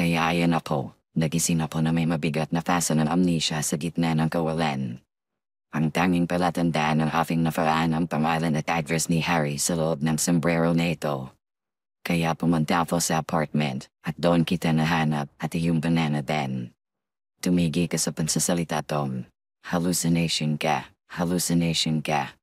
Kaya ayan ako, nagising ako na may mabigat na fasa ng amnesia sa gitna ng kawalan. Ang tanging palatandaan ng aking nafaraan ang pangalan at address ni Harry sa loob ng sombrero na ito. Kaya pumunta ako sa apartment at doon kita nahanap at yung banana den. Tumigi ka sa pansasalita Tom. Hallucination ka, hallucination ka.